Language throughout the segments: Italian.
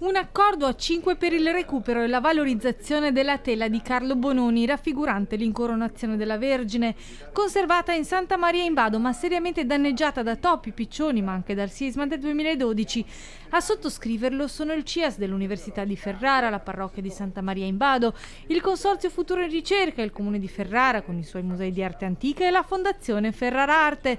Un accordo a 5 per il recupero e la valorizzazione della tela di Carlo Bononi raffigurante l'incoronazione della Vergine, conservata in Santa Maria in Vado ma seriamente danneggiata da topi, piccioni ma anche dal sisma del 2012. A sottoscriverlo sono il CIAS dell'Università di Ferrara, la parrocchia di Santa Maria in Vado, il Consorzio Futuro in Ricerca, il Comune di Ferrara con i suoi musei di arte antica e la Fondazione Ferrara Arte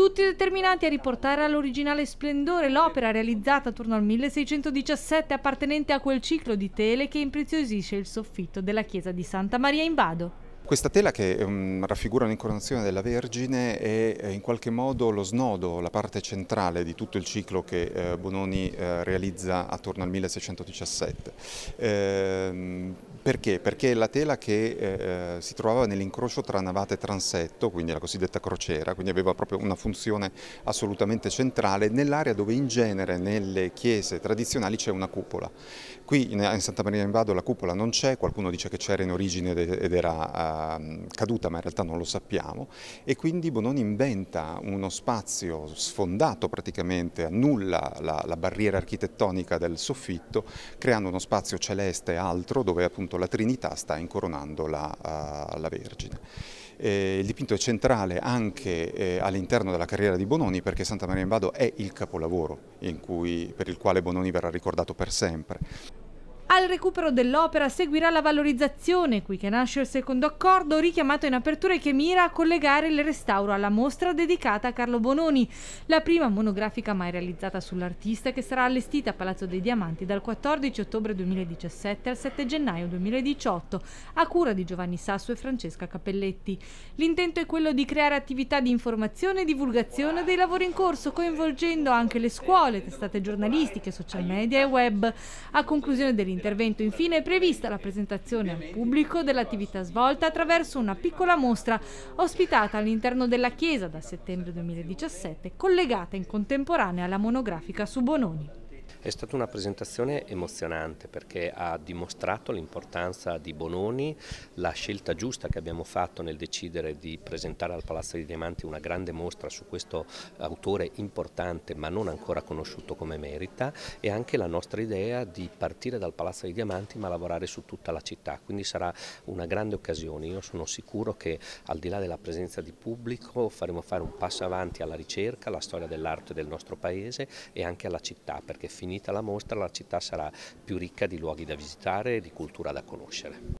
tutti determinati a riportare all'originale splendore l'opera realizzata attorno al 1617 appartenente a quel ciclo di tele che impreziosisce il soffitto della chiesa di Santa Maria in Vado. Questa tela che um, raffigura l'incoronazione della Vergine è eh, in qualche modo lo snodo, la parte centrale di tutto il ciclo che eh, Bononi eh, realizza attorno al 1617. Ehm, perché? Perché è la tela che eh, eh, si trovava nell'incrocio tra navata e transetto, quindi la cosiddetta crociera, quindi aveva proprio una funzione assolutamente centrale nell'area dove in genere nelle chiese tradizionali c'è una cupola. Qui in, in Santa Maria in Vado la cupola non c'è, qualcuno dice che c'era in origine ed era eh, caduta, ma in realtà non lo sappiamo, e quindi Bononi inventa uno spazio sfondato praticamente, annulla la, la barriera architettonica del soffitto, creando uno spazio celeste altro dove appunto la Trinità sta incoronando la, uh, la Vergine. Eh, il dipinto è centrale anche eh, all'interno della carriera di Bononi perché Santa Maria in Vado è il capolavoro cui, per il quale Bononi verrà ricordato per sempre. Al recupero dell'opera seguirà la valorizzazione, qui che nasce il secondo accordo richiamato in apertura e che mira a collegare il restauro alla mostra dedicata a Carlo Bononi, la prima monografica mai realizzata sull'artista che sarà allestita a Palazzo dei Diamanti dal 14 ottobre 2017 al 7 gennaio 2018 a cura di Giovanni Sasso e Francesca Cappelletti. L'intento è quello di creare attività di informazione e divulgazione dei lavori in corso coinvolgendo anche le scuole, testate giornalistiche, social media e web. A conclusione dell'intervento intervento infine è prevista la presentazione al pubblico dell'attività svolta attraverso una piccola mostra ospitata all'interno della chiesa da settembre 2017 collegata in contemporanea alla monografica su Bononi. È stata una presentazione emozionante perché ha dimostrato l'importanza di Bononi, la scelta giusta che abbiamo fatto nel decidere di presentare al Palazzo dei Diamanti una grande mostra su questo autore importante ma non ancora conosciuto come merita e anche la nostra idea di partire dal Palazzo dei Diamanti ma lavorare su tutta la città, quindi sarà una grande occasione. Io sono sicuro che al di là della presenza di pubblico faremo fare un passo avanti alla ricerca, alla storia dell'arte del nostro paese e anche alla città perché fin finita la mostra la città sarà più ricca di luoghi da visitare e di cultura da conoscere.